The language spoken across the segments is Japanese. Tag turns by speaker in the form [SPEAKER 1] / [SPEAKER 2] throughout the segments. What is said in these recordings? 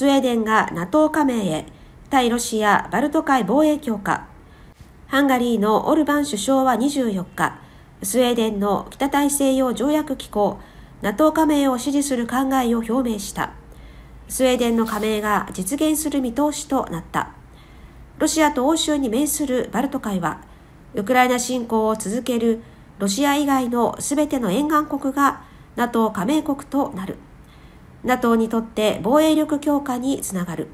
[SPEAKER 1] スウェーデンが NATO 加盟へ、対ロシア、バルト海防衛強化。ハンガリーのオルバン首相は24日、スウェーデンの北大西洋条約機構、NATO 加盟を支持する考えを表明した。スウェーデンの加盟が実現する見通しとなった。ロシアと欧州に面するバルト海は、ウクライナ侵攻を続けるロシア以外の全ての沿岸国が NATO 加盟国となる。NATO にとって防衛力強化につながる。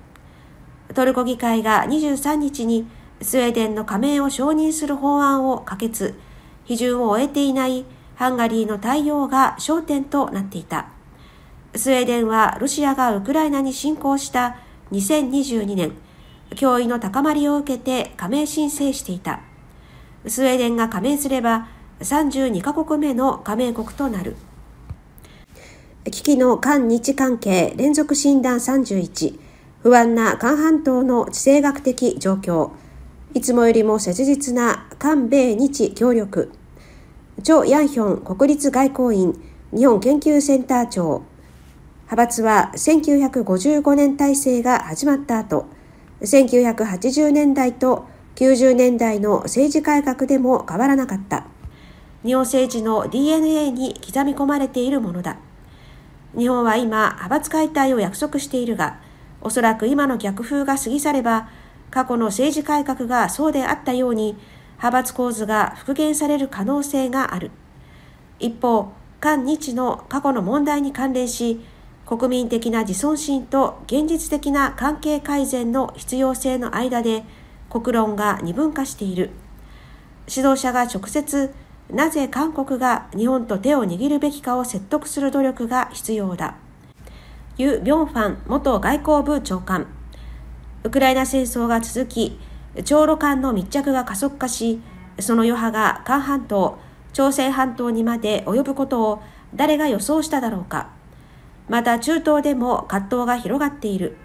[SPEAKER 1] トルコ議会が23日にスウェーデンの加盟を承認する法案を可決、批准を終えていないハンガリーの対応が焦点となっていた。スウェーデンはロシアがウクライナに侵攻した2022年、脅威の高まりを受けて加盟申請していた。スウェーデンが加盟すれば32カ国目の加盟国となる。危機の韓日関係連続診断31不安な韓半島の地政学的状況いつもよりも切実な韓米日協力チョ・ヤンヒョン国立外交院日本研究センター長派閥は1955年体制が始まった後1980年代と90年代の政治改革でも変わらなかった日本政治の DNA に刻み込まれているものだ日本は今、派閥解体を約束しているが、おそらく今の逆風が過ぎ去れば、過去の政治改革がそうであったように、派閥構図が復元される可能性がある。一方、韓日の過去の問題に関連し、国民的な自尊心と現実的な関係改善の必要性の間で、国論が二分化している。指導者が直接なぜ韓国が日本と手を握るべきかを説得する努力が必要だ。ユ・ビョンファン元外交部長官。ウクライナ戦争が続き、朝露間の密着が加速化し、その余波が韓半島、朝鮮半島にまで及ぶことを誰が予想しただろうか。また中東でも葛藤が広がっている。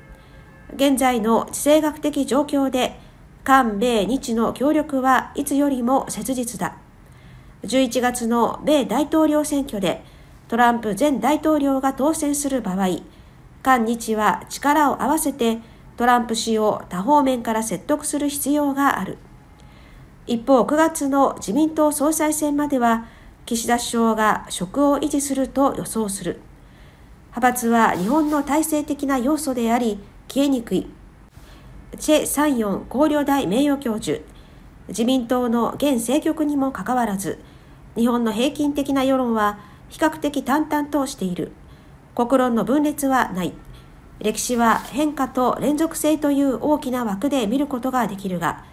[SPEAKER 1] 現在の地政学的状況で、韓米日の協力はいつよりも切実だ。11月の米大統領選挙でトランプ前大統領が当選する場合、韓日は力を合わせてトランプ氏を多方面から説得する必要がある。一方、9月の自民党総裁選までは、岸田首相が職を維持すると予想する。派閥は日本の体制的な要素であり、消えにくい。チェ・サンヨン高陵大名誉教授、自民党の現政局にもかかわらず、日本の平均的な世論は比較的淡々としている国論の分裂はない歴史は変化と連続性という大きな枠で見ることができるが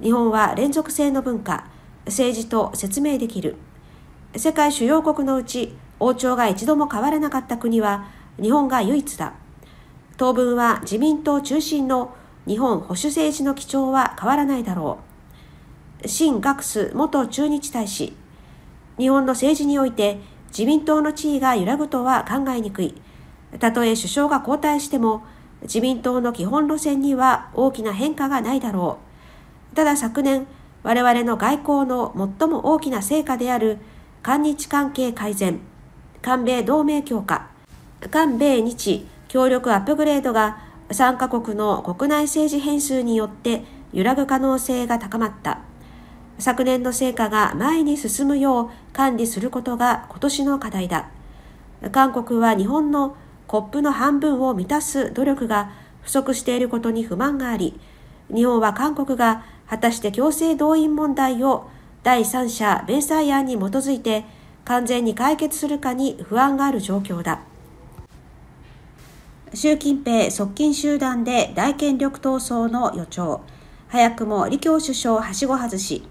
[SPEAKER 1] 日本は連続性の文化政治と説明できる世界主要国のうち王朝が一度も変わらなかった国は日本が唯一だ当分は自民党中心の日本保守政治の基調は変わらないだろう。新学ス元駐日大使日本の政治において自民党の地位が揺らぐとは考えにくい。たとえ首相が交代しても、自民党の基本路線には大きな変化がないだろう。ただ昨年、我々の外交の最も大きな成果である、韓日関係改善、韓米同盟強化、韓米日協力アップグレードが3カ国の国内政治変数によって揺らぐ可能性が高まった。昨年の成果が前に進むよう管理することが今年の課題だ。韓国は日本のコップの半分を満たす努力が不足していることに不満があり、日本は韓国が果たして強制動員問題を第三者弁済案に基づいて完全に解決するかに不安がある状況だ。習近平側近集団で大権力闘争の予兆。早くも李強首相はしご外し。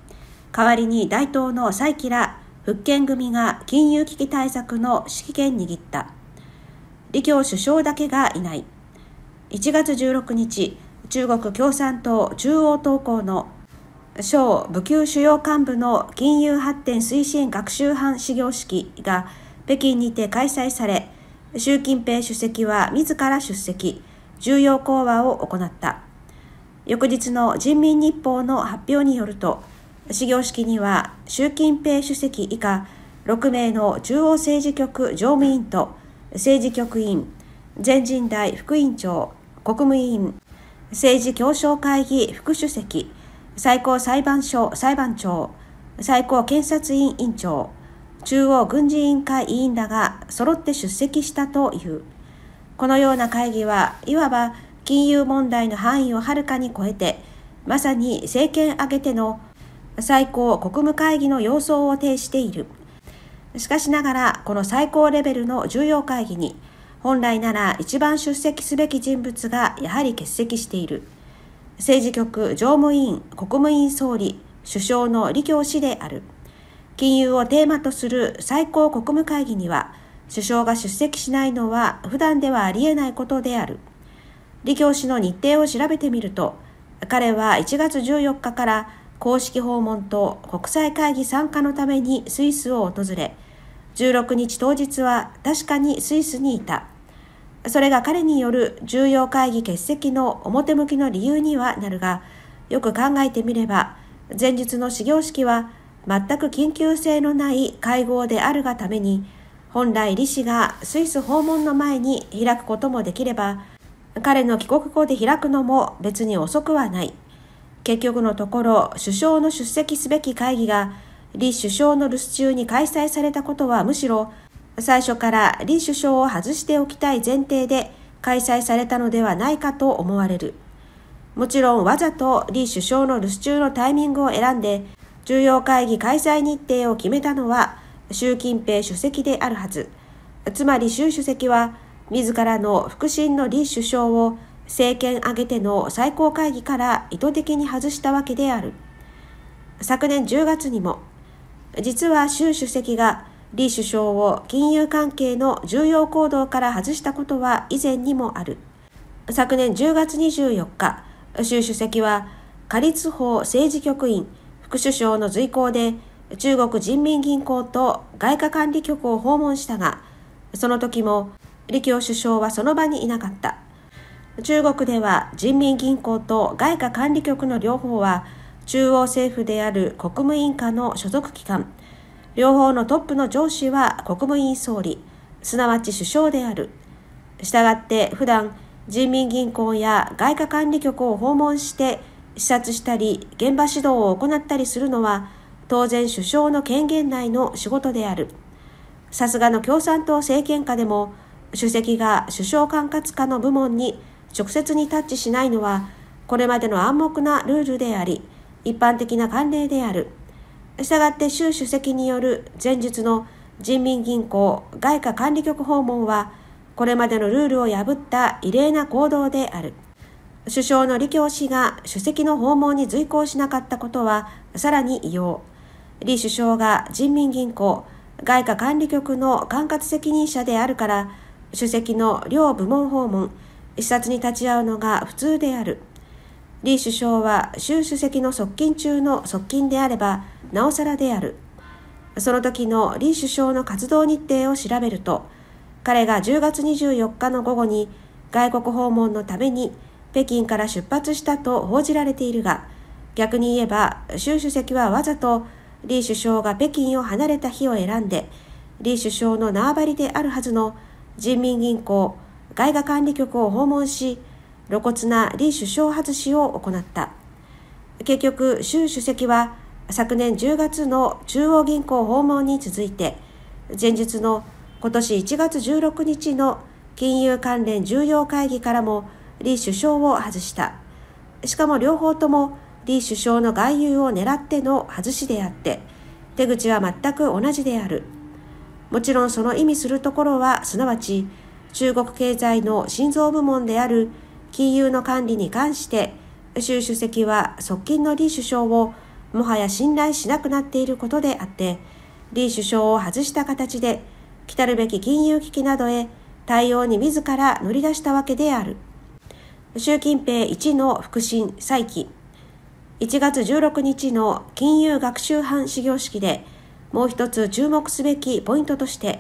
[SPEAKER 1] 代わりに大東の蔡木ら福建組が金融危機対策の指揮権握った。李強首相だけがいない。1月16日、中国共産党中央党校の省部級主要幹部の金融発展推進学習班始業式が北京にて開催され、習近平主席は自ら出席、重要講話を行った。翌日の人民日報の発表によると、始業式には習近平主席以下6名の中央政治局常務委員と政治局員、全人代副委員長、国務委員、政治協商会議副主席、最高裁判所裁判長、最高検察院委員長、中央軍事委員会委員らが揃って出席したという。このような会議はいわば金融問題の範囲をはるかに超えて、まさに政権挙げての最高国務会議の様相を呈している。しかしながら、この最高レベルの重要会議に、本来なら一番出席すべき人物がやはり欠席している。政治局常務委員、国務委員総理、首相の李強氏である。金融をテーマとする最高国務会議には、首相が出席しないのは普段ではありえないことである。李強氏の日程を調べてみると、彼は1月14日から公式訪問と国際会議参加のためにスイスを訪れ、16日当日は確かにスイスにいた。それが彼による重要会議欠席の表向きの理由にはなるが、よく考えてみれば、前日の始業式は全く緊急性のない会合であるがために、本来李氏がスイス訪問の前に開くこともできれば、彼の帰国後で開くのも別に遅くはない。結局のところ首相の出席すべき会議が李首相の留守中に開催されたことはむしろ最初から李首相を外しておきたい前提で開催されたのではないかと思われるもちろんわざと李首相の留守中のタイミングを選んで重要会議開催日程を決めたのは習近平主席であるはずつまり習主席は自らの腹心の李首相を政権挙げての最高会議から意図的に外したわけである。昨年10月にも、実は習主席が李首相を金融関係の重要行動から外したことは以前にもある。昨年10月24日、習主席は、仮津法政治局員副首相の随行で、中国人民銀行と外貨管理局を訪問したが、その時も李強首相はその場にいなかった。中国では人民銀行と外貨管理局の両方は中央政府である国務委員会の所属機関両方のトップの上司は国務委員総理すなわち首相であるしたがって普段人民銀行や外貨管理局を訪問して視察したり現場指導を行ったりするのは当然首相の権限内の仕事であるさすがの共産党政権下でも主席が首相管轄下の部門に直接にタッチしないのはこれまでの暗黙なルールであり一般的な慣例であるしたがって習主席による前述の人民銀行外貨管理局訪問はこれまでのルールを破った異例な行動である首相の李強氏が主席の訪問に随行しなかったことはさらに異様李首相が人民銀行外貨管理局の管轄責任者であるから主席の両部門訪問視察に立ち会うのが普通である。李首相は習主席の側近中の側近であれば、なおさらである。その時の李首相の活動日程を調べると、彼が10月24日の午後に外国訪問のために北京から出発したと報じられているが、逆に言えば、習主席はわざと李首相が北京を離れた日を選んで、李首相の縄張りであるはずの人民銀行外貨管理局を訪問し、露骨な李首相外しを行った。結局、習主席は昨年10月の中央銀行訪問に続いて、前述の今年1月16日の金融関連重要会議からも李首相を外した。しかも両方とも李首相の外遊を狙っての外しであって、手口は全く同じである。もちろんその意味するところは、すなわち中国経済の心臓部門である金融の管理に関して、習主席は側近の李首相をもはや信頼しなくなっていることであって、李首相を外した形で、来たるべき金融危機などへ対応に自ら乗り出したわけである。習近平一の腹心再起。1月16日の金融学習班始業式で、もう一つ注目すべきポイントとして、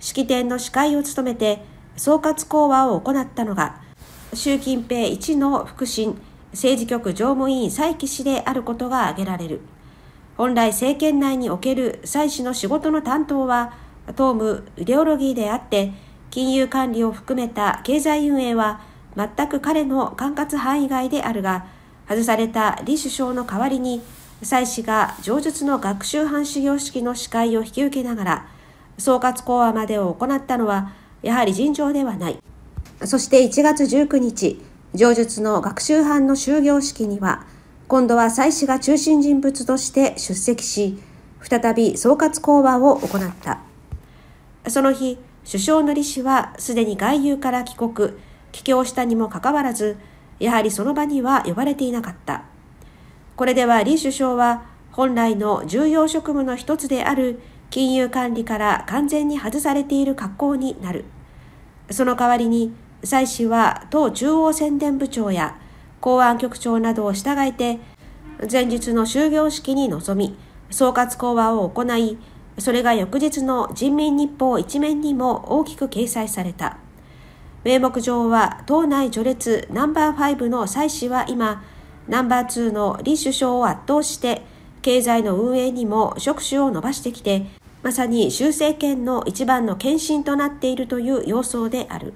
[SPEAKER 1] 式典の司会を務めて総括講話を行ったのが、習近平一の腹心、政治局常務委員蔡奇氏であることが挙げられる。本来政権内における蔡氏の仕事の担当は、党務、イデオロギーであって、金融管理を含めた経済運営は、全く彼の管轄範囲外であるが、外された李首相の代わりに、蔡氏が上述の学習班始業式の司会を引き受けながら、総括講話までを行ったのは、やはり尋常ではない。そして1月19日、上述の学習班の終業式には、今度は妻子が中心人物として出席し、再び総括講話を行った。その日、首相の李氏はすでに外遊から帰国、帰郷したにもかかわらず、やはりその場には呼ばれていなかった。これでは李首相は、本来の重要職務の一つである金融管理から完全に外されている格好になる。その代わりに、蔡氏は党中央宣伝部長や公安局長などを従えて、前日の終業式に臨み、総括講話を行い、それが翌日の人民日報一面にも大きく掲載された。名目上は党内序列ナンバー5の蔡氏は今、ナンバー2の李首相を圧倒して、経済の運営にも触手を伸ばしてきて、まさに修正権の一番の献身となっているという様相である。